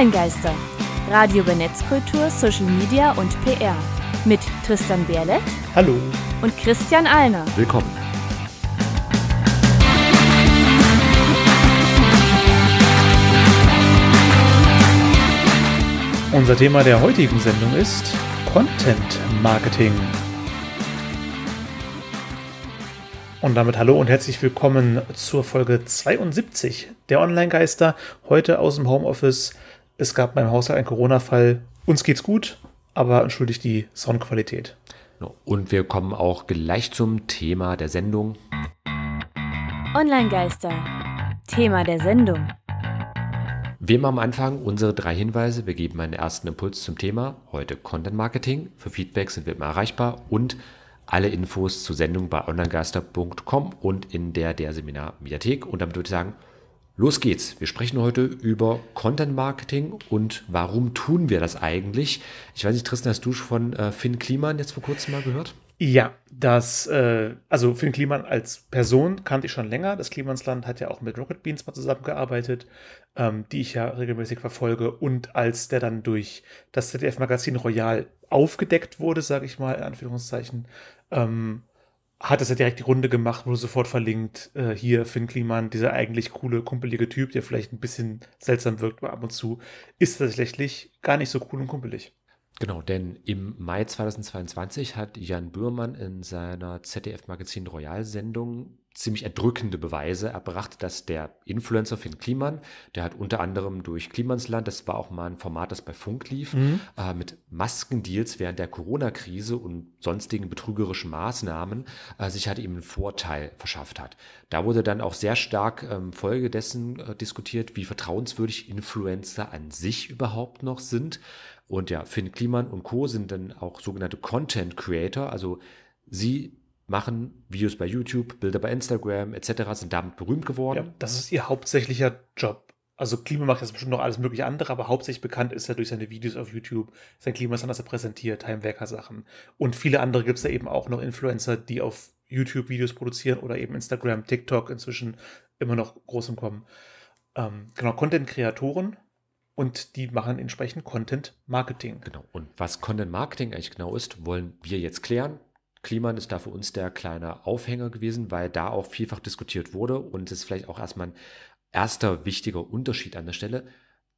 online Radio über Netzkultur, Social Media und PR. Mit Tristan Berlet. Hallo. Und Christian Alner. Willkommen. Unser Thema der heutigen Sendung ist Content Marketing. Und damit hallo und herzlich willkommen zur Folge 72 der Online-Geister, heute aus dem Homeoffice es gab in meinem Haushalt einen Corona-Fall, uns geht's gut, aber entschuldigt die Soundqualität. Und wir kommen auch gleich zum Thema der Sendung. Online-Geister. Thema der Sendung. Wie immer am Anfang unsere drei Hinweise. Wir geben einen ersten Impuls zum Thema. Heute Content Marketing. Für Feedback sind wir immer erreichbar und alle Infos zur Sendung bei onlinegeister.com und in der der Seminar Mediathek. Und damit würde ich sagen, Los geht's. Wir sprechen heute über Content Marketing und warum tun wir das eigentlich? Ich weiß nicht, Tristan, hast du von äh, Finn Kliman jetzt vor kurzem mal gehört? Ja, das, äh, also Finn Kliman als Person kannte ich schon länger. Das Klimansland hat ja auch mit Rocket Beans mal zusammengearbeitet, ähm, die ich ja regelmäßig verfolge. Und als der dann durch das ZDF-Magazin Royal aufgedeckt wurde, sage ich mal in Anführungszeichen, ähm, hat es ja direkt die Runde gemacht, wurde sofort verlinkt. Äh, hier Finn Kliman, dieser eigentlich coole, kumpelige Typ, der vielleicht ein bisschen seltsam wirkt ab und zu, ist tatsächlich gar nicht so cool und kumpelig. Genau, denn im Mai 2022 hat Jan Bührmann in seiner ZDF-Magazin Royal-Sendung ziemlich erdrückende Beweise erbracht, dass der Influencer Finn Kliman, der hat unter anderem durch Klimansland, das war auch mal ein Format, das bei Funk lief, mhm. äh, mit Maskendeals während der Corona-Krise und sonstigen betrügerischen Maßnahmen äh, sich halt eben einen Vorteil verschafft hat. Da wurde dann auch sehr stark ähm, Folge dessen äh, diskutiert, wie vertrauenswürdig Influencer an sich überhaupt noch sind. Und ja, Finn Kliman und Co. sind dann auch sogenannte Content Creator, also sie machen Videos bei YouTube, Bilder bei Instagram etc., sind damit berühmt geworden. Ja, das ist ihr hauptsächlicher Job. Also Klima macht jetzt bestimmt noch alles mögliche andere, aber hauptsächlich bekannt ist er durch seine Videos auf YouTube, sein Klima ist anders präsentiert, Heimwerker-Sachen. Und viele andere gibt es da eben auch noch Influencer, die auf YouTube Videos produzieren oder eben Instagram, TikTok inzwischen immer noch groß im Kommen. Ähm, genau, Content-Kreatoren und die machen entsprechend Content Marketing. Genau. Und was Content Marketing eigentlich genau ist, wollen wir jetzt klären. Kliman ist da für uns der kleine Aufhänger gewesen, weil da auch vielfach diskutiert wurde und es ist vielleicht auch erstmal ein erster wichtiger Unterschied an der Stelle.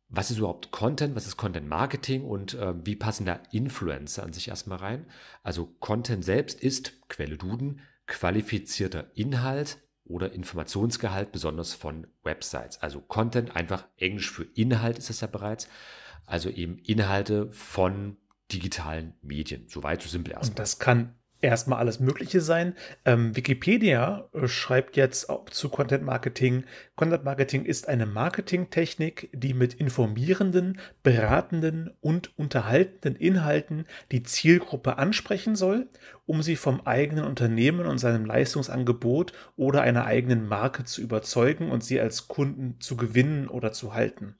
Was ist überhaupt Content? Was ist Content Marketing und äh, wie passen da Influencer an sich erstmal rein? Also Content selbst ist, Quelle Duden, qualifizierter Inhalt oder Informationsgehalt, besonders von Websites. Also Content einfach englisch für Inhalt ist es ja bereits. Also eben Inhalte von digitalen Medien. Soweit so simpel erstmal. Und das kann erstmal alles Mögliche sein. Ähm, Wikipedia äh, schreibt jetzt zu Content Marketing, Content Marketing ist eine Marketingtechnik, die mit informierenden, beratenden und unterhaltenden Inhalten die Zielgruppe ansprechen soll, um sie vom eigenen Unternehmen und seinem Leistungsangebot oder einer eigenen Marke zu überzeugen und sie als Kunden zu gewinnen oder zu halten.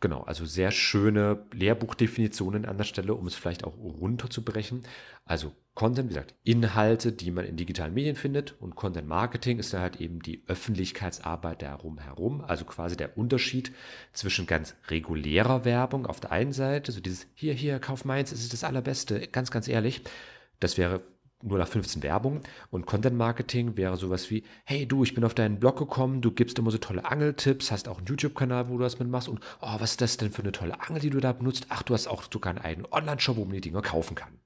Genau, also sehr schöne Lehrbuchdefinitionen an der Stelle, um es vielleicht auch runterzubrechen. Also Content, wie gesagt, Inhalte, die man in digitalen Medien findet und Content Marketing ist dann halt eben die Öffentlichkeitsarbeit darum herum, also quasi der Unterschied zwischen ganz regulärer Werbung auf der einen Seite, so dieses hier, hier, kauf meins, es ist das allerbeste, ganz, ganz ehrlich, das wäre nur nach 15 Werbung. Und Content Marketing wäre sowas wie, hey du, ich bin auf deinen Blog gekommen, du gibst immer so tolle Angeltipps, hast auch einen YouTube-Kanal, wo du das mitmachst und oh, was ist das denn für eine tolle Angel, die du da benutzt? Ach, du hast auch sogar einen eigenen Online-Shop, wo man die Dinge kaufen kann.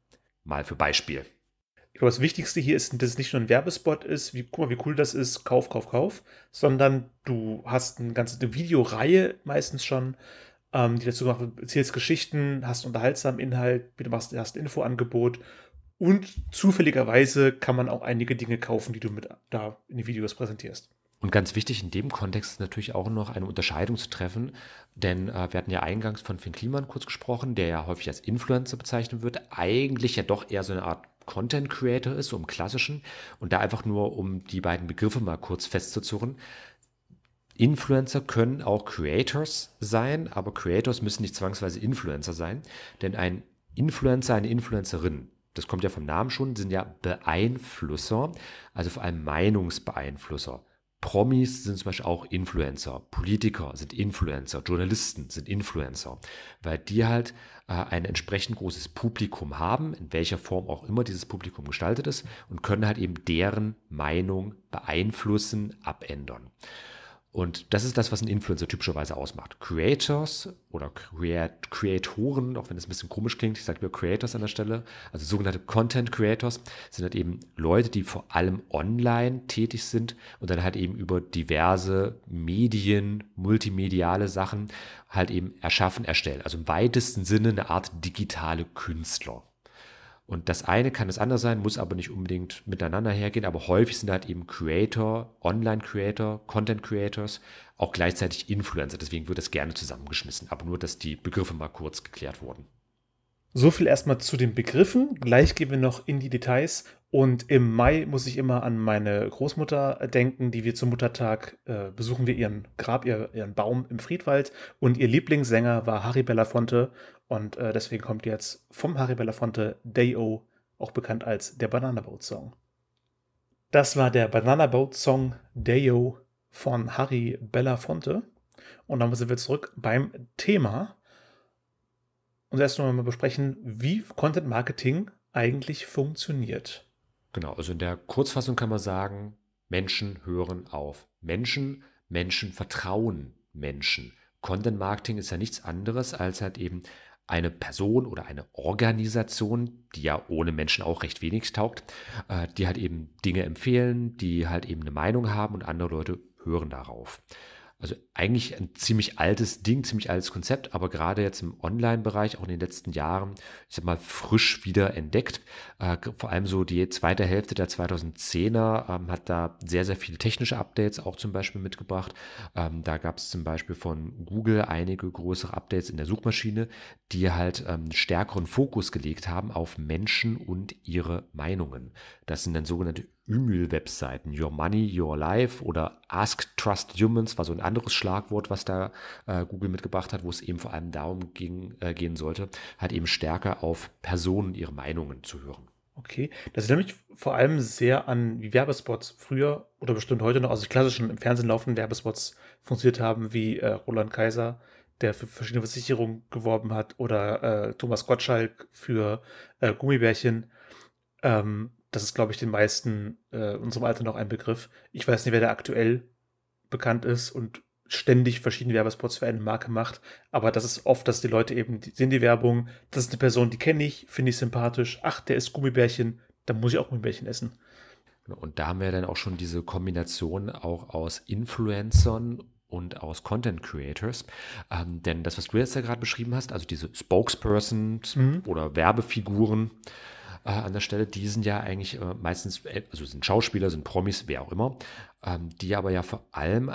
Mal für Beispiel. Ich glaube, das Wichtigste hier ist, dass es nicht nur ein Werbespot ist, wie, guck mal, wie cool das ist, kauf, kauf, kauf, sondern du hast eine ganze eine Videoreihe meistens schon, ähm, die dazu macht, erzählst Geschichten, hast unterhaltsamen Inhalt, du machst, hast ein Infoangebot und zufälligerweise kann man auch einige Dinge kaufen, die du mit da in den Videos präsentierst. Und ganz wichtig in dem Kontext ist natürlich auch noch eine Unterscheidung zu treffen, denn äh, wir hatten ja eingangs von Finn Kliman kurz gesprochen, der ja häufig als Influencer bezeichnet wird, eigentlich ja doch eher so eine Art Content Creator ist, so im klassischen. Und da einfach nur, um die beiden Begriffe mal kurz festzuzurren. Influencer können auch Creators sein, aber Creators müssen nicht zwangsweise Influencer sein, denn ein Influencer, eine Influencerin das kommt ja vom Namen schon, sind ja Beeinflusser, also vor allem Meinungsbeeinflusser. Promis sind zum Beispiel auch Influencer, Politiker sind Influencer, Journalisten sind Influencer, weil die halt äh, ein entsprechend großes Publikum haben, in welcher Form auch immer dieses Publikum gestaltet ist und können halt eben deren Meinung beeinflussen, abändern. Und das ist das, was ein Influencer typischerweise ausmacht. Creators oder Creatoren, auch wenn es ein bisschen komisch klingt, ich sage lieber Creators an der Stelle, also sogenannte Content Creators, sind halt eben Leute, die vor allem online tätig sind und dann halt eben über diverse Medien, multimediale Sachen halt eben erschaffen, erstellen. Also im weitesten Sinne eine Art digitale Künstler. Und das eine kann das andere sein, muss aber nicht unbedingt miteinander hergehen, aber häufig sind halt eben Creator, Online-Creator, Content-Creators, auch gleichzeitig Influencer. Deswegen wird das gerne zusammengeschmissen, aber nur, dass die Begriffe mal kurz geklärt wurden. So viel erstmal zu den Begriffen. Gleich gehen wir noch in die Details. Und im Mai muss ich immer an meine Großmutter denken, die wir zum Muttertag äh, besuchen wir ihren Grab, ihren Baum im Friedwald. Und ihr Lieblingssänger war Harry Belafonte. Und äh, deswegen kommt jetzt vom Harry Belafonte Day-O, auch bekannt als der Banana Boat Song. Das war der Banana Boat Song Day-O von Harry Belafonte. Und dann sind wir zurück beim Thema. Und erst mal besprechen, wie Content Marketing eigentlich funktioniert. Genau, also in der Kurzfassung kann man sagen, Menschen hören auf. Menschen, Menschen vertrauen Menschen. Content Marketing ist ja nichts anderes als halt eben eine Person oder eine Organisation, die ja ohne Menschen auch recht wenig taugt, äh, die halt eben Dinge empfehlen, die halt eben eine Meinung haben und andere Leute hören darauf also eigentlich ein ziemlich altes Ding, ziemlich altes Konzept, aber gerade jetzt im Online-Bereich, auch in den letzten Jahren, ich sag mal, frisch wieder entdeckt. Äh, vor allem so die zweite Hälfte der 2010er ähm, hat da sehr, sehr viele technische Updates auch zum Beispiel mitgebracht. Ähm, da gab es zum Beispiel von Google einige größere Updates in der Suchmaschine, die halt ähm, stärkeren Fokus gelegt haben auf Menschen und ihre Meinungen. Das sind dann sogenannte ü webseiten Your Money, Your Life oder Ask Trust Humans war so ein anderes Schlagwort, was da äh, Google mitgebracht hat, wo es eben vor allem darum ging, äh, gehen sollte, halt eben stärker auf Personen ihre Meinungen zu hören. Okay, das ist nämlich vor allem sehr an wie Werbespots früher oder bestimmt heute noch, also klassischen im Fernsehen laufenden Werbespots funktioniert haben, wie äh, Roland Kaiser, der für verschiedene Versicherungen geworben hat, oder äh, Thomas Gottschalk für äh, Gummibärchen. Ähm, das ist, glaube ich, den meisten äh, unserem Alter noch ein Begriff. Ich weiß nicht, wer da aktuell bekannt ist und ständig verschiedene Werbespots für eine Marke macht. Aber das ist oft, dass die Leute eben die, sehen die Werbung, das ist eine Person, die kenne ich, finde ich sympathisch. Ach, der ist Gummibärchen, dann muss ich auch Gummibärchen essen. Genau, und da haben wir dann auch schon diese Kombination auch aus Influencern und aus Content Creators. Ähm, denn das, was du jetzt ja gerade beschrieben hast, also diese Spokespersons mhm. oder Werbefiguren, äh, an der Stelle, die sind ja eigentlich äh, meistens, äh, also sind Schauspieler, sind Promis, wer auch immer, ähm, die aber ja vor allem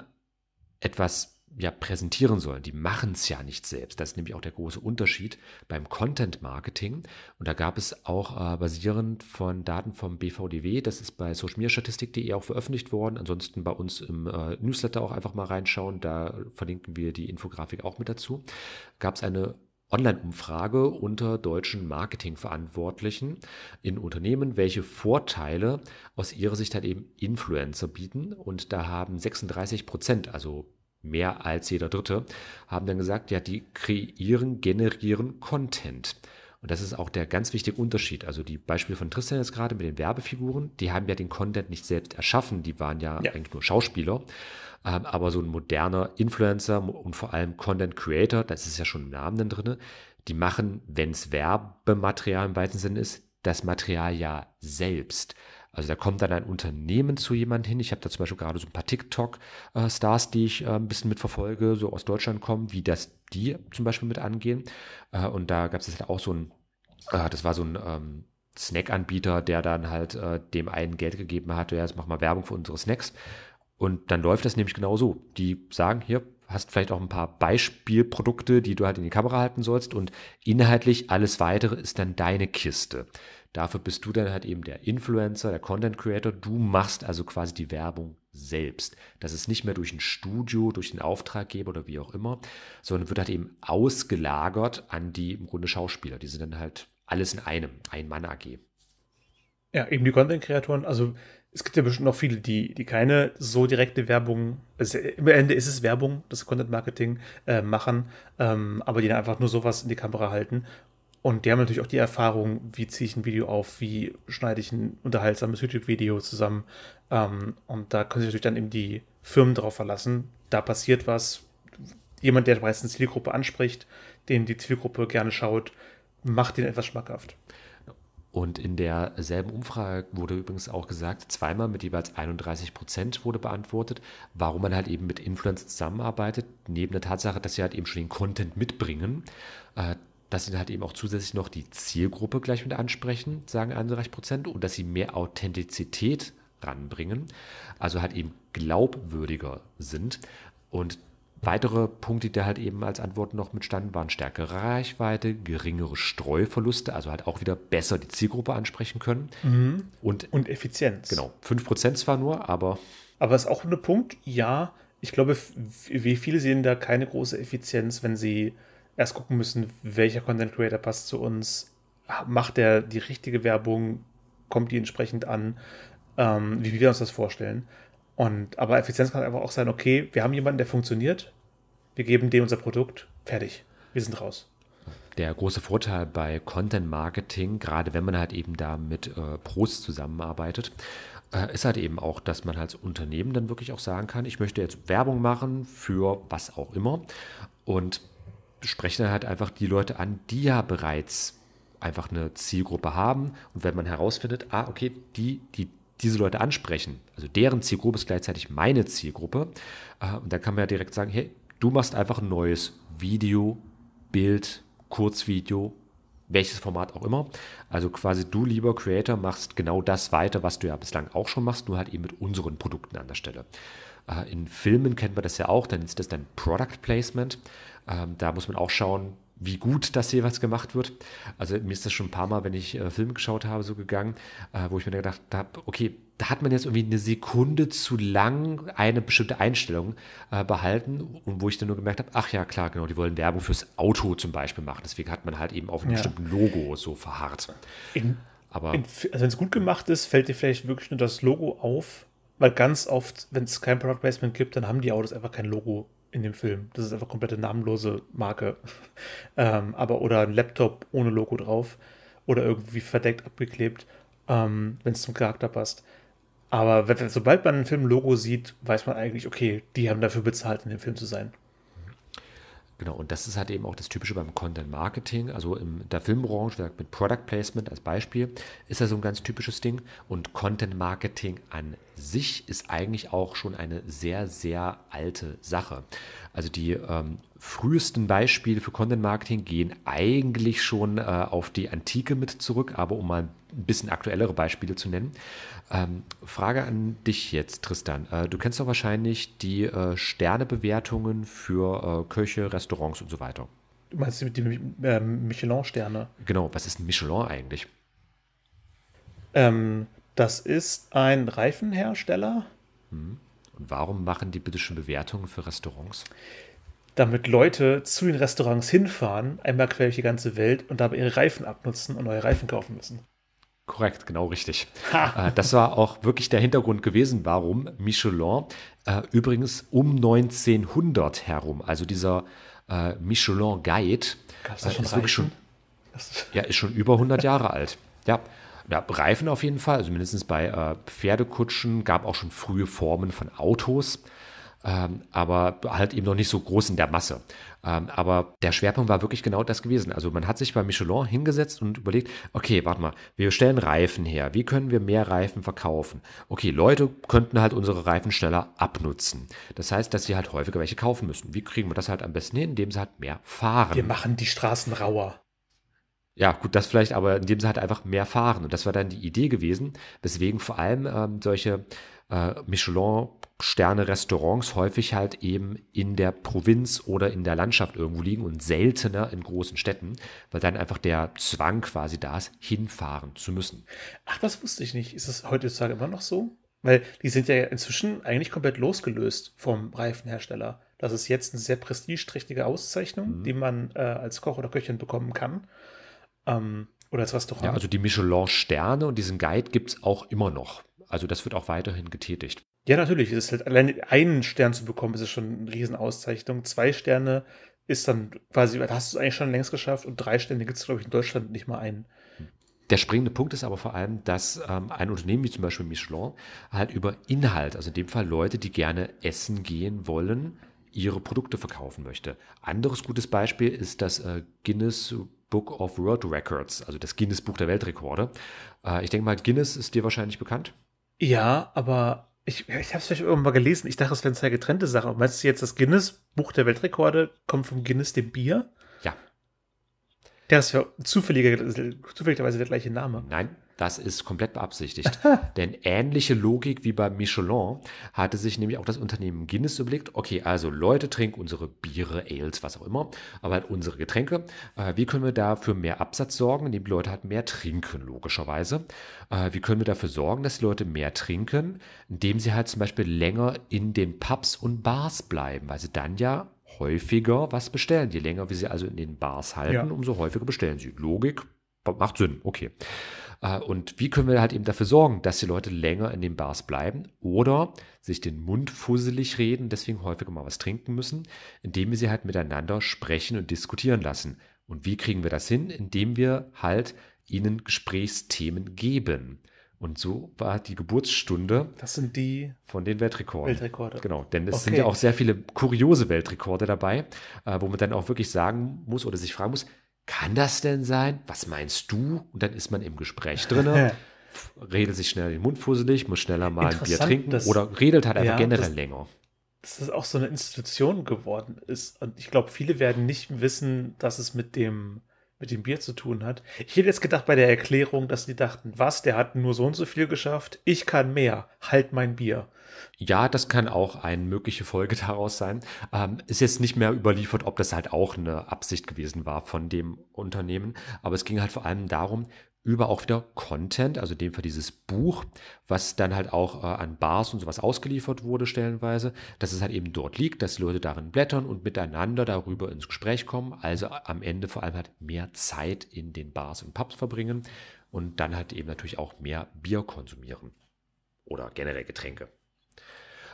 etwas ja präsentieren sollen. Die machen es ja nicht selbst. Das ist nämlich auch der große Unterschied beim Content Marketing. Und da gab es auch äh, basierend von Daten vom BVDW, das ist bei socialmediastatistik.de auch veröffentlicht worden. Ansonsten bei uns im äh, Newsletter auch einfach mal reinschauen. Da verlinken wir die Infografik auch mit dazu. Gab es eine Online-Umfrage unter deutschen Marketingverantwortlichen in Unternehmen, welche Vorteile aus ihrer Sicht halt eben Influencer bieten. Und da haben 36 Prozent, also mehr als jeder Dritte, haben dann gesagt, ja, die kreieren, generieren Content. Und das ist auch der ganz wichtige Unterschied. Also die Beispiele von Tristan jetzt gerade mit den Werbefiguren, die haben ja den Content nicht selbst erschaffen, die waren ja, ja. eigentlich nur Schauspieler. Ähm, aber so ein moderner Influencer und vor allem Content Creator, das ist ja schon im Namen drin, die machen, wenn es Werbematerial im weitesten Sinne ist, das Material ja selbst. Also da kommt dann ein Unternehmen zu jemandem hin. Ich habe da zum Beispiel gerade so ein paar TikTok-Stars, äh, die ich äh, ein bisschen mitverfolge, so aus Deutschland kommen, wie das die zum Beispiel mit angehen. Äh, und da gab es halt auch so ein, äh, das war so ein ähm, Snack-Anbieter, der dann halt äh, dem einen Geld gegeben hat, ja, jetzt mach mal Werbung für unsere Snacks. Und dann läuft das nämlich genau so. Die sagen, hier, hast vielleicht auch ein paar Beispielprodukte, die du halt in die Kamera halten sollst und inhaltlich alles weitere ist dann deine Kiste. Dafür bist du dann halt eben der Influencer, der Content Creator. Du machst also quasi die Werbung selbst. Das ist nicht mehr durch ein Studio, durch den Auftraggeber oder wie auch immer, sondern wird halt eben ausgelagert an die im Grunde Schauspieler. Die sind dann halt alles in einem, ein Mann AG. Ja, eben die Content-Kreatoren. Also es gibt ja bestimmt noch viele, die, die keine so direkte Werbung, also im Ende ist es Werbung, das Content-Marketing äh, machen, ähm, aber die dann einfach nur sowas in die Kamera halten und die haben natürlich auch die Erfahrung, wie ziehe ich ein Video auf, wie schneide ich ein unterhaltsames YouTube-Video zusammen. Ähm, und da können sich natürlich dann eben die Firmen darauf verlassen. Da passiert was. Jemand, der meistens Zielgruppe anspricht, den die Zielgruppe gerne schaut, macht den etwas schmackhaft. Und in derselben Umfrage wurde übrigens auch gesagt, zweimal mit jeweils 31 Prozent wurde beantwortet, warum man halt eben mit Influencern zusammenarbeitet, neben der Tatsache, dass sie halt eben schon den Content mitbringen. Äh, dass sie halt eben auch zusätzlich noch die Zielgruppe gleich mit ansprechen, sagen 31 Prozent, und dass sie mehr Authentizität ranbringen, also halt eben glaubwürdiger sind. Und weitere Punkte, die da halt eben als Antworten noch mitstanden, waren stärkere Reichweite, geringere Streuverluste, also halt auch wieder besser die Zielgruppe ansprechen können. Mhm. Und, und Effizienz. Genau, 5 Prozent zwar nur, aber. Aber ist auch ein Punkt, ja, ich glaube, wie viele sehen da keine große Effizienz, wenn sie erst gucken müssen, welcher Content Creator passt zu uns, macht der die richtige Werbung, kommt die entsprechend an, ähm, wie, wie wir uns das vorstellen. Und aber Effizienz kann einfach auch sein, okay, wir haben jemanden, der funktioniert, wir geben dem unser Produkt, fertig, wir sind raus. Der große Vorteil bei Content Marketing, gerade wenn man halt eben da mit äh, Pros zusammenarbeitet, äh, ist halt eben auch, dass man als Unternehmen dann wirklich auch sagen kann, ich möchte jetzt Werbung machen für was auch immer. Und sprechen halt einfach die Leute an, die ja bereits einfach eine Zielgruppe haben. Und wenn man herausfindet, ah, okay, die, die diese Leute ansprechen, also deren Zielgruppe ist gleichzeitig meine Zielgruppe, äh, und dann kann man ja direkt sagen, hey, du machst einfach ein neues Video, Bild, Kurzvideo, welches Format auch immer. Also quasi du, lieber Creator, machst genau das weiter, was du ja bislang auch schon machst, nur halt eben mit unseren Produkten an der Stelle. Äh, in Filmen kennt man das ja auch, dann ist das dann Product Placement. Ähm, da muss man auch schauen, wie gut das jeweils gemacht wird. Also mir ist das schon ein paar Mal, wenn ich äh, Filme geschaut habe, so gegangen, äh, wo ich mir dann gedacht habe, okay, da hat man jetzt irgendwie eine Sekunde zu lang eine bestimmte Einstellung äh, behalten und wo ich dann nur gemerkt habe, ach ja, klar, genau, die wollen Werbung fürs Auto zum Beispiel machen. Deswegen hat man halt eben auf einem ja. bestimmten Logo so verharrt. In, Aber in, also wenn es gut gemacht ist, fällt dir vielleicht wirklich nur das Logo auf weil ganz oft, wenn es kein Product Placement gibt, dann haben die Autos einfach kein Logo in dem Film. Das ist einfach komplette namenlose Marke. ähm, aber oder ein Laptop ohne Logo drauf oder irgendwie verdeckt abgeklebt, ähm, wenn es zum Charakter passt. Aber wenn, sobald man einen Film Logo sieht, weiß man eigentlich, okay, die haben dafür bezahlt, in dem Film zu sein. Genau, und das ist halt eben auch das Typische beim Content Marketing. Also in der Filmbranche, mit Product Placement als Beispiel, ist das so ein ganz typisches Ding. Und Content Marketing an sich ist eigentlich auch schon eine sehr, sehr alte Sache. Also die ähm, frühesten Beispiele für Content Marketing gehen eigentlich schon äh, auf die Antike mit zurück, aber um mal ein bisschen aktuellere Beispiele zu nennen. Ähm, Frage an dich jetzt, Tristan. Äh, du kennst doch wahrscheinlich die äh, Sternebewertungen für äh, Köche, Restaurants und so weiter. Du meinst die, die ähm, Michelin-Sterne? Genau, was ist ein Michelin eigentlich? Ähm, das ist ein Reifenhersteller. Hm. Und warum machen die bitte schon Bewertungen für Restaurants? damit Leute zu den Restaurants hinfahren, einmal quer durch die ganze Welt und dabei ihre Reifen abnutzen und neue Reifen kaufen müssen. Korrekt, genau richtig. Ha. Äh, das war auch wirklich der Hintergrund gewesen, warum Michelin äh, übrigens um 1900 herum, also dieser äh, Michelin Guide, Gab's äh, schon ist wirklich schon, ja, ist schon über 100 Jahre alt. Ja. ja, Reifen auf jeden Fall, also mindestens bei äh, Pferdekutschen, gab auch schon frühe Formen von Autos ähm, aber halt eben noch nicht so groß in der Masse. Ähm, aber der Schwerpunkt war wirklich genau das gewesen. Also man hat sich bei Michelin hingesetzt und überlegt, okay, warte mal, wir stellen Reifen her. Wie können wir mehr Reifen verkaufen? Okay, Leute könnten halt unsere Reifen schneller abnutzen. Das heißt, dass sie halt häufiger welche kaufen müssen. Wie kriegen wir das halt am besten hin, indem sie halt mehr fahren? Wir machen die Straßen rauer. Ja, gut, das vielleicht, aber indem sie halt einfach mehr fahren. Und das war dann die Idee gewesen, weswegen vor allem ähm, solche äh, Michelin Sterne-Restaurants häufig halt eben in der Provinz oder in der Landschaft irgendwo liegen und seltener in großen Städten, weil dann einfach der Zwang quasi da ist, hinfahren zu müssen. Ach, das wusste ich nicht. Ist das heutzutage immer noch so? Weil die sind ja inzwischen eigentlich komplett losgelöst vom Reifenhersteller. Das ist jetzt eine sehr prestigeträchtige Auszeichnung, mhm. die man äh, als Koch oder Köchin bekommen kann. Ähm, oder als Restaurant. Ja, also die Michelin-Sterne und diesen Guide gibt es auch immer noch. Also das wird auch weiterhin getätigt. Ja, natürlich. Es ist halt, allein einen Stern zu bekommen, ist schon eine Riesenauszeichnung. Zwei Sterne ist dann quasi, hast du es eigentlich schon längst geschafft und drei Sterne gibt es, glaube ich, in Deutschland nicht mal einen. Der springende Punkt ist aber vor allem, dass ähm, ein Unternehmen wie zum Beispiel Michelin halt über Inhalt, also in dem Fall Leute, die gerne essen gehen wollen, ihre Produkte verkaufen möchte. Anderes gutes Beispiel ist das äh, Guinness Book of World Records, also das Guinness Buch der Weltrekorde. Äh, ich denke mal, Guinness ist dir wahrscheinlich bekannt. Ja, aber ich, ich habe es vielleicht irgendwann mal gelesen. Ich dachte, es wären zwei getrennte Sachen. Meinst du jetzt, das Guinness-Buch der Weltrekorde kommt vom Guinness dem Bier? Ja. Der ist ja zufälliger, zufälligerweise der gleiche Name. Nein, das ist komplett beabsichtigt. Denn ähnliche Logik wie bei Michelin hatte sich nämlich auch das Unternehmen Guinness überlegt, okay, also Leute trinken unsere Biere, Ales, was auch immer, aber halt unsere Getränke. Äh, wie können wir dafür mehr Absatz sorgen, indem die Leute halt mehr trinken, logischerweise? Äh, wie können wir dafür sorgen, dass die Leute mehr trinken, indem sie halt zum Beispiel länger in den Pubs und Bars bleiben, weil sie dann ja häufiger was bestellen. Je länger wir sie also in den Bars halten, ja. umso häufiger bestellen sie. Logik macht Sinn, okay. Äh, und wie können wir halt eben dafür sorgen, dass die Leute länger in den Bars bleiben oder sich den Mund fusselig reden, deswegen häufiger mal was trinken müssen, indem wir sie halt miteinander sprechen und diskutieren lassen. Und wie kriegen wir das hin? Indem wir halt ihnen Gesprächsthemen geben. Und so war die Geburtsstunde. Das sind die von den Weltrekorden. Weltrekorde. Genau, denn es okay. sind ja auch sehr viele kuriose Weltrekorde dabei, äh, wo man dann auch wirklich sagen muss oder sich fragen muss, kann das denn sein? Was meinst du? Und dann ist man im Gespräch drin. redet sich schnell den Mund fusselig, muss schneller mal ein Bier trinken dass, oder redet halt einfach ja, generell das, länger. Dass das auch so eine Institution geworden ist. Und ich glaube, viele werden nicht wissen, dass es mit dem mit dem Bier zu tun hat. Ich hätte jetzt gedacht bei der Erklärung, dass die dachten, was, der hat nur so und so viel geschafft, ich kann mehr, halt mein Bier. Ja, das kann auch eine mögliche Folge daraus sein. Ähm, ist jetzt nicht mehr überliefert, ob das halt auch eine Absicht gewesen war von dem Unternehmen, aber es ging halt vor allem darum, über auch wieder Content, also in dem Fall dieses Buch, was dann halt auch äh, an Bars und sowas ausgeliefert wurde stellenweise, dass es halt eben dort liegt, dass Leute darin blättern und miteinander darüber ins Gespräch kommen, also am Ende vor allem halt mehr Zeit in den Bars und Pubs verbringen und dann halt eben natürlich auch mehr Bier konsumieren oder generell Getränke.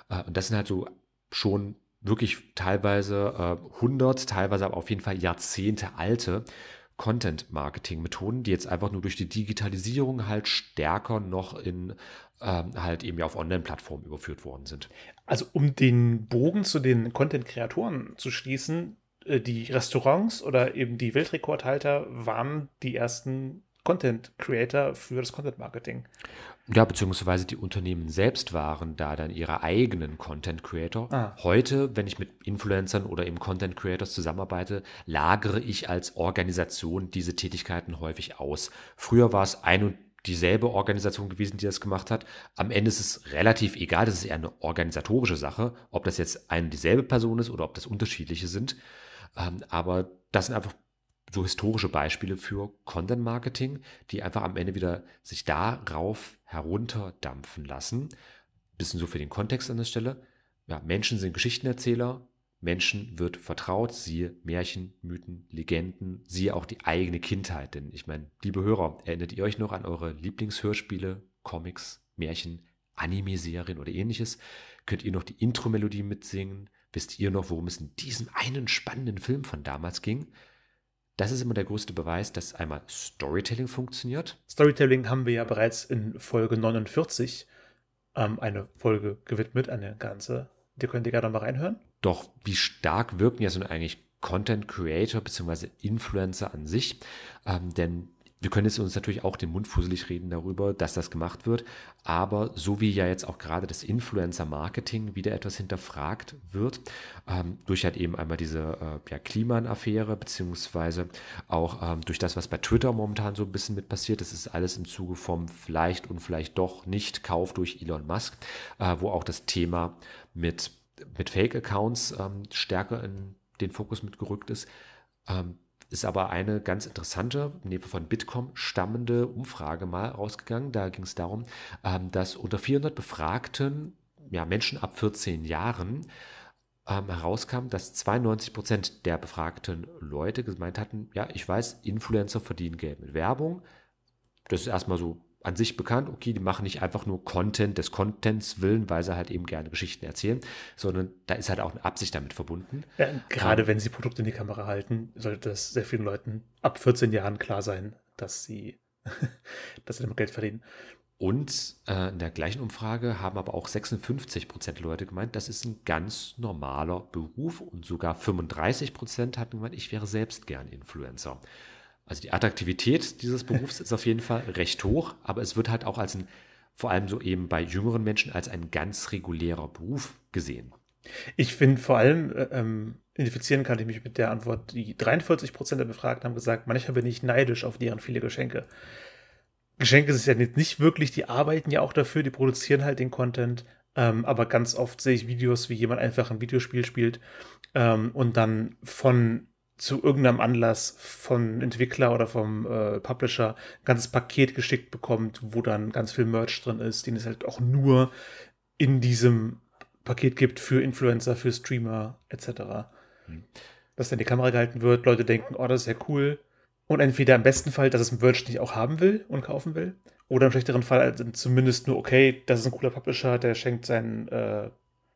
Äh, und das sind halt so schon wirklich teilweise äh, 100, teilweise aber auf jeden Fall Jahrzehnte alte Content-Marketing-Methoden, die jetzt einfach nur durch die Digitalisierung halt stärker noch in ähm, halt eben ja auf Online-Plattformen überführt worden sind. Also um den Bogen zu den Content-Kreatoren zu schließen, äh, die Restaurants oder eben die Weltrekordhalter waren die ersten Content Creator für das Content Marketing. Ja, beziehungsweise die Unternehmen selbst waren da dann ihre eigenen Content Creator. Ah. Heute, wenn ich mit Influencern oder eben Content Creators zusammenarbeite, lagere ich als Organisation diese Tätigkeiten häufig aus. Früher war es ein und dieselbe Organisation gewesen, die das gemacht hat. Am Ende ist es relativ egal, das ist eher eine organisatorische Sache, ob das jetzt eine dieselbe Person ist oder ob das unterschiedliche sind. Ähm, aber das sind einfach so historische Beispiele für Content Marketing, die einfach am Ende wieder sich darauf herunterdampfen lassen. Bisschen so für den Kontext an der Stelle. Ja, Menschen sind Geschichtenerzähler, Menschen wird vertraut, siehe Märchen, Mythen, Legenden, siehe auch die eigene Kindheit. Denn ich meine, liebe Hörer, erinnert ihr euch noch an eure Lieblingshörspiele, Comics, Märchen, Anime-Serien oder ähnliches? Könnt ihr noch die Intro-Melodie mitsingen? Wisst ihr noch, worum es in diesem einen spannenden Film von damals ging? Das ist immer der größte Beweis, dass einmal Storytelling funktioniert. Storytelling haben wir ja bereits in Folge 49 ähm, eine Folge gewidmet, eine ganze. Die könnt ihr gerne mal reinhören. Doch wie stark wirken ja so eigentlich Content Creator bzw. Influencer an sich? Ähm, denn wir können jetzt uns natürlich auch den Mund fusselig reden darüber, dass das gemacht wird, aber so wie ja jetzt auch gerade das Influencer-Marketing wieder etwas hinterfragt wird, ähm, durch halt eben einmal diese äh, ja, Kliman-Affäre, beziehungsweise auch ähm, durch das, was bei Twitter momentan so ein bisschen mit passiert, das ist alles im Zuge vom vielleicht und vielleicht doch nicht Kauf durch Elon Musk, äh, wo auch das Thema mit, mit Fake-Accounts ähm, stärker in den Fokus mitgerückt ist. Ähm, ist aber eine ganz interessante, von Bitkom stammende Umfrage mal rausgegangen. Da ging es darum, ähm, dass unter 400 befragten ja, Menschen ab 14 Jahren ähm, herauskam, dass 92 Prozent der befragten Leute gemeint hatten, ja, ich weiß, Influencer verdienen Geld mit Werbung. Das ist erstmal so an sich bekannt, okay, die machen nicht einfach nur Content des Contents willen, weil sie halt eben gerne Geschichten erzählen, sondern da ist halt auch eine Absicht damit verbunden. Ja, gerade um, ähm, wenn sie Produkte in die Kamera halten, sollte das sehr vielen Leuten ab 14 Jahren klar sein, dass sie, dass sie damit Geld verdienen. Und äh, in der gleichen Umfrage haben aber auch 56 Prozent Leute gemeint, das ist ein ganz normaler Beruf und sogar 35 Prozent hatten gemeint, ich wäre selbst gern Influencer. Also die Attraktivität dieses Berufs ist auf jeden Fall recht hoch, aber es wird halt auch als ein, vor allem so eben bei jüngeren Menschen, als ein ganz regulärer Beruf gesehen. Ich finde vor allem, äh, ähm, identifizieren kann ich mich mit der Antwort, die 43 Prozent der Befragten haben gesagt, manchmal bin ich neidisch auf deren viele Geschenke. Geschenke sind ja nicht, wirklich, die arbeiten ja auch dafür, die produzieren halt den Content, ähm, aber ganz oft sehe ich Videos, wie jemand einfach ein Videospiel spielt ähm, und dann von zu irgendeinem Anlass vom Entwickler oder vom äh, Publisher ein ganzes Paket geschickt bekommt, wo dann ganz viel Merch drin ist, den es halt auch nur in diesem Paket gibt für Influencer, für Streamer etc. Hm. Dass dann die Kamera gehalten wird, Leute denken, oh, das ist ja cool. Und entweder im besten Fall, dass es ein Merch nicht auch haben will und kaufen will, oder im schlechteren Fall also zumindest nur, okay, das ist ein cooler Publisher, der schenkt seinen äh,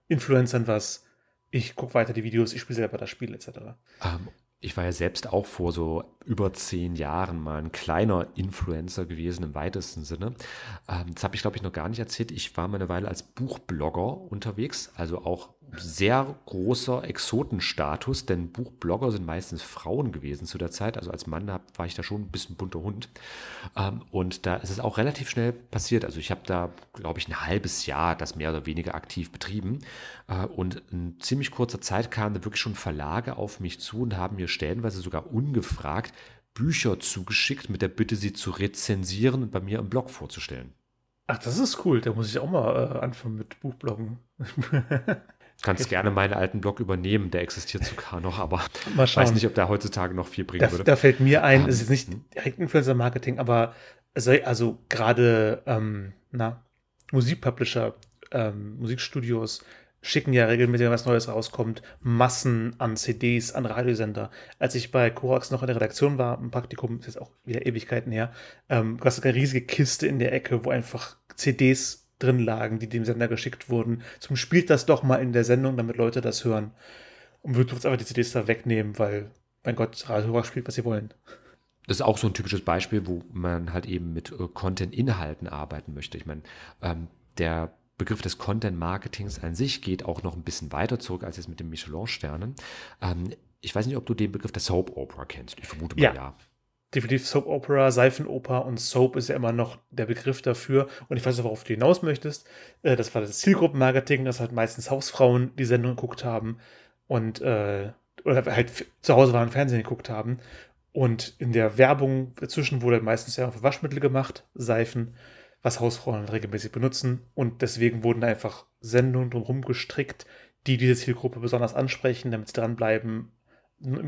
Influencern was. Ich gucke weiter die Videos, ich spiele selber das Spiel etc. Um, ähm, ich war ja selbst auch vor so über zehn Jahren mal ein kleiner Influencer gewesen im weitesten Sinne. Ähm, das habe ich, glaube ich, noch gar nicht erzählt. Ich war mal eine Weile als Buchblogger unterwegs, also auch sehr großer Exotenstatus, denn Buchblogger sind meistens Frauen gewesen zu der Zeit. Also als Mann hab, war ich da schon ein bisschen bunter Hund. Ähm, und da ist es auch relativ schnell passiert. Also ich habe da, glaube ich, ein halbes Jahr das mehr oder weniger aktiv betrieben. Äh, und in ziemlich kurzer Zeit kamen da wirklich schon Verlage auf mich zu und haben mir stellenweise sogar ungefragt Bücher zugeschickt mit der Bitte, sie zu rezensieren und bei mir im Blog vorzustellen. Ach, das ist cool. Da muss ich auch mal äh, anfangen mit Buchbloggen. Kannst Echt? gerne meinen alten Blog übernehmen, der existiert sogar noch, aber ich weiß nicht, ob der heutzutage noch viel bringen da, würde. Da fällt mir ein, ähm, es ist nicht hm? direkt Influencer-Marketing, aber also, also gerade ähm, na, Musikpublisher, ähm, Musikstudios schicken ja regelmäßig, wenn was Neues rauskommt, Massen an CDs, an Radiosender. Als ich bei Korax noch in der Redaktion war, im Praktikum, ist jetzt auch wieder Ewigkeiten her, ähm, gab es eine riesige Kiste in der Ecke, wo einfach CDs drin lagen, die dem Sender geschickt wurden. Zum spielt das doch mal in der Sendung, damit Leute das hören. Und wir dürfen jetzt einfach die CDs da wegnehmen, weil, mein Gott, Radiohörer spielt, was sie wollen. Das ist auch so ein typisches Beispiel, wo man halt eben mit äh, Content-Inhalten arbeiten möchte. Ich meine, ähm, der Begriff des Content-Marketings an sich geht auch noch ein bisschen weiter zurück als jetzt mit den Michelin-Sternen. Ähm, ich weiß nicht, ob du den Begriff der Soap Opera kennst. Ich vermute mal ja. ja definitiv Soap Opera, Seifenoper und Soap ist ja immer noch der Begriff dafür. Und ich weiß nicht, worauf du hinaus möchtest. Äh, das war das Zielgruppenmarketing, dass halt meistens Hausfrauen die Sendung geguckt haben und äh, oder halt zu Hause waren Fernsehen geguckt haben. Und in der Werbung dazwischen wurde meistens ja auch für Waschmittel gemacht, Seifen, was Hausfrauen regelmäßig benutzen. Und deswegen wurden einfach Sendungen drumherum gestrickt, die diese Zielgruppe besonders ansprechen, damit sie dranbleiben,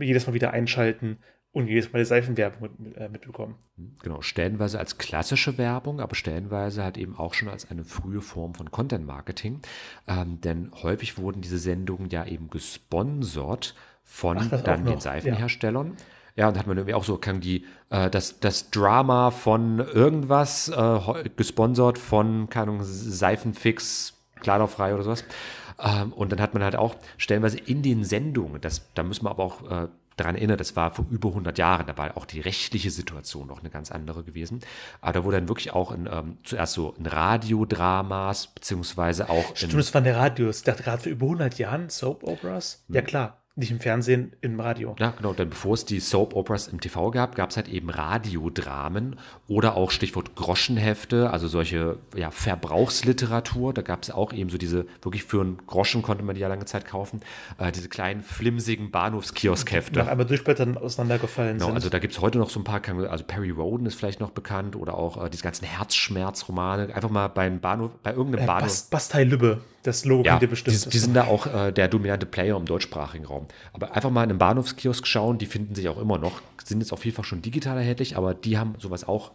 jedes Mal wieder einschalten, und jedes Mal die Seifenwerbung mit, äh, mitbekommen. Mhm. Genau, stellenweise als klassische Werbung, aber stellenweise halt eben auch schon als eine frühe Form von Content-Marketing. Ähm, denn häufig wurden diese Sendungen ja eben gesponsert von Ach, dann den Seifenherstellern. Ja. Ja, und da hat man irgendwie auch so kann die, äh, das, das Drama von irgendwas, äh, gesponsert von, keine Ahnung, Seifenfix, Kleiderfrei oder sowas. Ähm, und dann hat man halt auch stellenweise in den Sendungen, das, da müssen wir aber auch äh, daran erinnert, das war vor über 100 Jahren, da war auch die rechtliche Situation noch eine ganz andere gewesen. Aber da wurde dann wirklich auch in, ähm, zuerst so ein Radiodramas, beziehungsweise auch. Stimmt, in, das waren der Radios. Ich dachte gerade vor über 100 Jahren Soap Operas? Ja, hm. klar. Nicht im Fernsehen, im Radio. Ja, genau. Denn bevor es die Soap Operas im TV gab, gab es halt eben Radiodramen oder auch Stichwort Groschenhefte, also solche ja, Verbrauchsliteratur. Da gab es auch eben so diese, wirklich für einen Groschen konnte man die ja lange Zeit kaufen, äh, diese kleinen flimsigen Bahnhofskioskhefte. Nach einmal durchblättern auseinandergefallen genau, sind. Also da gibt es heute noch so ein paar, also Perry Roden ist vielleicht noch bekannt oder auch äh, diese ganzen Herzschmerzromane. Einfach mal beim Bahnhof, bei irgendeinem äh, Bahnhof. Bastei Lübbe das Logo ja, wieder bestimmt die, Die sind da auch äh, der dominante Player im deutschsprachigen Raum. Aber einfach mal in einem Bahnhofskiosk schauen, die finden sich auch immer noch. Sind jetzt auf jeden Fall schon digital erhältlich, aber die haben sowas auch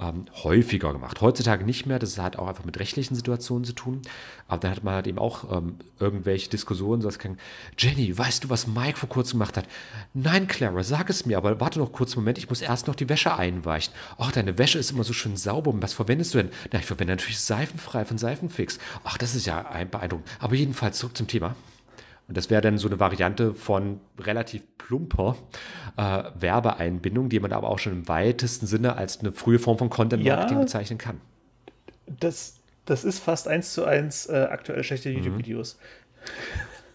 ähm, häufiger gemacht. Heutzutage nicht mehr, das hat auch einfach mit rechtlichen Situationen zu tun. Aber dann hat man halt eben auch ähm, irgendwelche Diskussionen, so dass kann, Jenny, weißt du, was Mike vor kurzem gemacht hat? Nein, Clara, sag es mir, aber warte noch kurz einen Moment, ich muss erst noch die Wäsche einweichen. Ach, deine Wäsche ist immer so schön sauber. Was verwendest du denn? Na, ich verwende natürlich Seifenfrei von Seifenfix. Ach, das ist ja beeindruckend. Aber jedenfalls zurück zum Thema. Und das wäre dann so eine Variante von relativ plumper äh, Werbeeinbindung, die man aber auch schon im weitesten Sinne als eine frühe Form von Content Marketing ja, bezeichnen kann. Das, das ist fast eins zu eins äh, aktuell schlechte mhm. YouTube-Videos.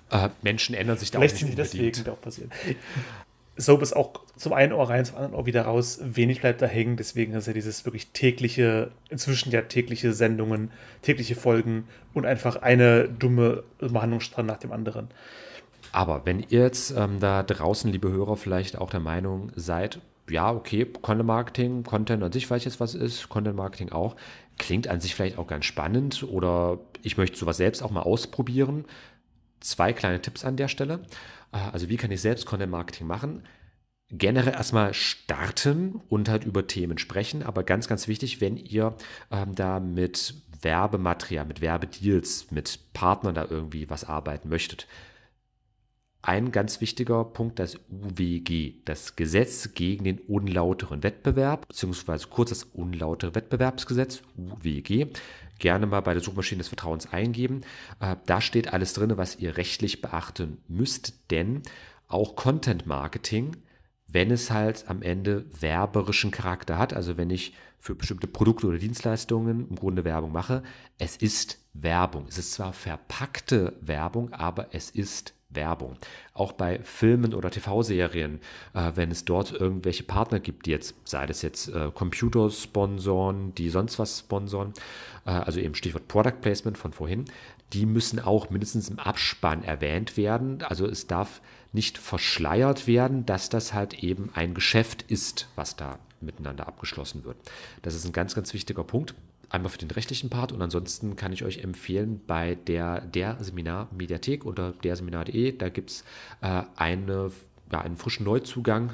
Mhm. Äh, Menschen ändern sich da Vielleicht auch nicht sind deswegen auch passiert. Soap ist auch zum einen Ohr rein, zum anderen Ohr wieder raus. Wenig bleibt da hängen, deswegen ist ja dieses wirklich tägliche, inzwischen ja tägliche Sendungen, tägliche Folgen und einfach eine dumme Behandlungsstrang nach dem anderen. Aber wenn ihr jetzt ähm, da draußen, liebe Hörer, vielleicht auch der Meinung seid, ja, okay, Content Marketing, Content an sich weiß jetzt, was ist, Content Marketing auch, klingt an sich vielleicht auch ganz spannend oder ich möchte sowas selbst auch mal ausprobieren. Zwei kleine Tipps an der Stelle. Ah, also wie kann ich selbst Content Marketing machen? generell erstmal starten und halt über Themen sprechen. Aber ganz, ganz wichtig, wenn ihr ähm, da mit Werbematerial, mit Werbedeals, mit Partnern da irgendwie was arbeiten möchtet. Ein ganz wichtiger Punkt, das UWG, das Gesetz gegen den unlauteren Wettbewerb, beziehungsweise kurz das unlautere Wettbewerbsgesetz, UWG gerne mal bei der Suchmaschine des Vertrauens eingeben. Äh, da steht alles drin, was ihr rechtlich beachten müsst, denn auch Content Marketing wenn es halt am Ende werberischen Charakter hat, also wenn ich für bestimmte Produkte oder Dienstleistungen im Grunde Werbung mache, es ist Werbung. Es ist zwar verpackte Werbung, aber es ist Werbung. Auch bei Filmen oder TV-Serien, äh, wenn es dort irgendwelche Partner gibt, die jetzt, sei das jetzt äh, Computersponsoren, die sonst was sponsoren, äh, also eben Stichwort Product Placement von vorhin, die müssen auch mindestens im Abspann erwähnt werden. Also es darf nicht verschleiert werden, dass das halt eben ein Geschäft ist, was da miteinander abgeschlossen wird. Das ist ein ganz, ganz wichtiger Punkt einmal für den rechtlichen Part und ansonsten kann ich euch empfehlen, bei der, der Seminar Mediathek oder der Seminar.de, da gibt es äh, eine, ja, einen frischen Neuzugang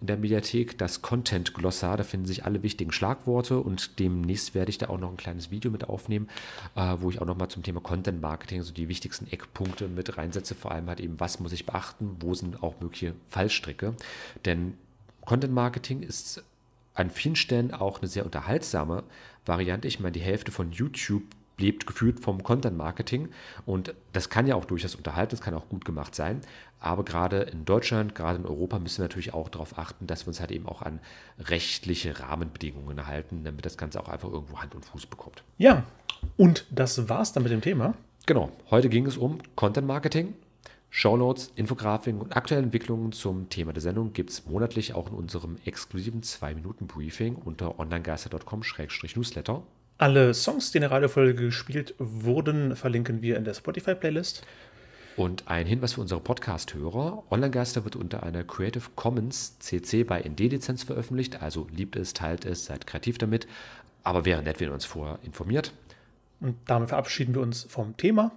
in der Mediathek, das Content Glossar, da finden sich alle wichtigen Schlagworte und demnächst werde ich da auch noch ein kleines Video mit aufnehmen, äh, wo ich auch nochmal zum Thema Content Marketing so die wichtigsten Eckpunkte mit reinsetze, vor allem halt eben, was muss ich beachten, wo sind auch mögliche Fallstricke, denn Content Marketing ist an vielen Stellen auch eine sehr unterhaltsame Variante. Ich meine, die Hälfte von YouTube lebt gefühlt vom Content-Marketing und das kann ja auch durchaus unterhalten, das kann auch gut gemacht sein, aber gerade in Deutschland, gerade in Europa müssen wir natürlich auch darauf achten, dass wir uns halt eben auch an rechtliche Rahmenbedingungen halten, damit das Ganze auch einfach irgendwo Hand und Fuß bekommt. Ja, und das war's dann mit dem Thema. Genau, heute ging es um Content-Marketing Shownotes, Infografiken und aktuelle Entwicklungen zum Thema der Sendung gibt es monatlich auch in unserem exklusiven 2-Minuten-Briefing unter onlinegeister.com-newsletter. Alle Songs, die in der Radiofolge gespielt wurden, verlinken wir in der Spotify-Playlist. Und ein Hinweis für unsere Podcast-Hörer: Onlinegeister wird unter einer Creative Commons CC by ND-Lizenz veröffentlicht, also liebt es, teilt es, seid kreativ damit. Aber wäre nett, wenn ihr uns vorher informiert. Und damit verabschieden wir uns vom Thema.